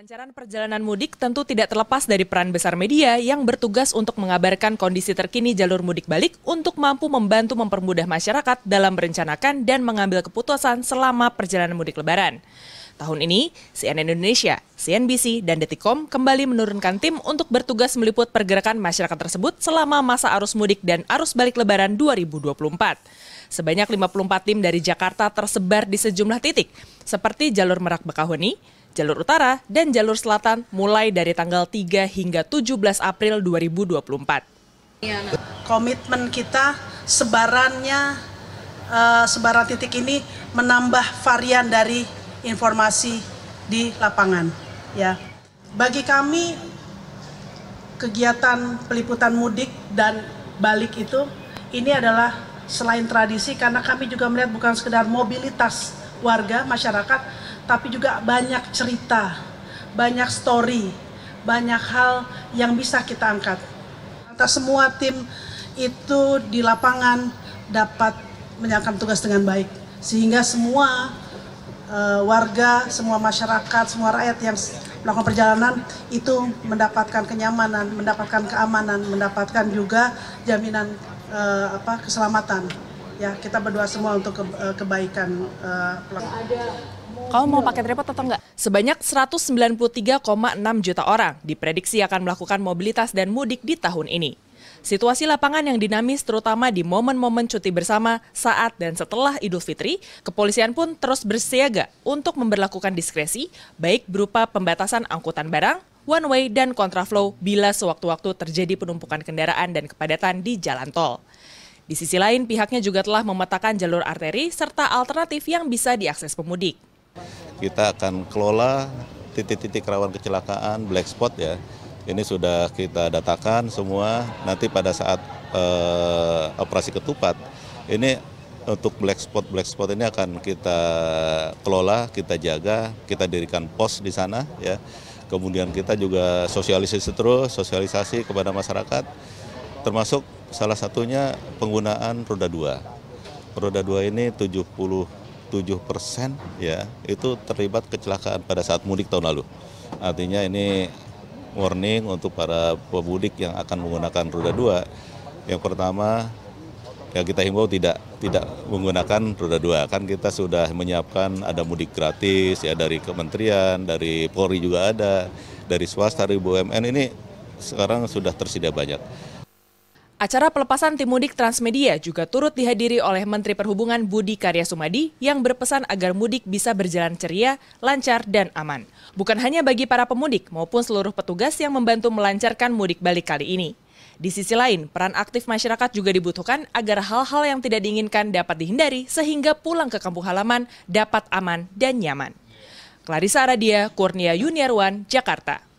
Kelancaran perjalanan mudik tentu tidak terlepas dari peran besar media yang bertugas untuk mengabarkan kondisi terkini jalur mudik balik untuk mampu membantu mempermudah masyarakat dalam merencanakan dan mengambil keputusan selama perjalanan mudik lebaran. Tahun ini, CNN Indonesia, CNBC, dan Detikom kembali menurunkan tim untuk bertugas meliput pergerakan masyarakat tersebut selama masa arus mudik dan arus balik lebaran 2024 sebanyak 54 tim dari Jakarta tersebar di sejumlah titik, seperti jalur Merak Bekahuni jalur utara dan jalur selatan mulai dari tanggal 3 hingga 17 April 2024. Komitmen kita sebarannya, uh, eh, sebaran titik ini menambah varian dari informasi di lapangan. Ya, Bagi kami, kegiatan peliputan mudik dan balik itu, ini adalah selain tradisi karena kami juga melihat bukan sekedar mobilitas warga masyarakat tapi juga banyak cerita, banyak story, banyak hal yang bisa kita angkat. Atas semua tim itu di lapangan dapat menjalankan tugas dengan baik, sehingga semua uh, warga, semua masyarakat, semua rakyat yang melakukan perjalanan itu mendapatkan kenyamanan, mendapatkan keamanan, mendapatkan juga jaminan uh, apa keselamatan. Ya, kita berdoa semua untuk ke, uh, kebaikan uh, pelaku. Kamu mau pakai tripod atau enggak? Sebanyak 193,6 juta orang diprediksi akan melakukan mobilitas dan mudik di tahun ini. Situasi lapangan yang dinamis terutama di momen-momen cuti bersama saat dan setelah Idul Fitri, kepolisian pun terus bersiaga untuk memberlakukan diskresi baik berupa pembatasan angkutan barang, one way dan kontraflow bila sewaktu-waktu terjadi penumpukan kendaraan dan kepadatan di jalan tol. Di sisi lain, pihaknya juga telah memetakan jalur arteri serta alternatif yang bisa diakses pemudik. Kita akan kelola titik-titik rawan kecelakaan, black spot ya. Ini sudah kita datakan semua. Nanti pada saat eh, operasi ketupat, ini untuk black spot black spot ini akan kita kelola, kita jaga, kita dirikan pos di sana ya. Kemudian kita juga sosialisasi terus, sosialisasi kepada masyarakat termasuk salah satunya penggunaan roda dua. Roda dua ini 70 7 persen ya itu terlibat kecelakaan pada saat mudik tahun lalu. Artinya ini warning untuk para pemudik yang akan menggunakan roda dua. Yang pertama ya kita himbau tidak tidak menggunakan roda dua kan kita sudah menyiapkan ada mudik gratis ya dari kementerian dari Polri juga ada dari swasta dari BUMN ini sekarang sudah tersedia banyak Acara pelepasan tim mudik Transmedia juga turut dihadiri oleh Menteri Perhubungan Budi Karya Sumadi yang berpesan agar mudik bisa berjalan ceria, lancar, dan aman. Bukan hanya bagi para pemudik maupun seluruh petugas yang membantu melancarkan mudik balik kali ini. Di sisi lain, peran aktif masyarakat juga dibutuhkan agar hal-hal yang tidak diinginkan dapat dihindari sehingga pulang ke kampung halaman dapat aman dan nyaman. Clarissa Aradia, Kurnia Yuniarwan, Jakarta.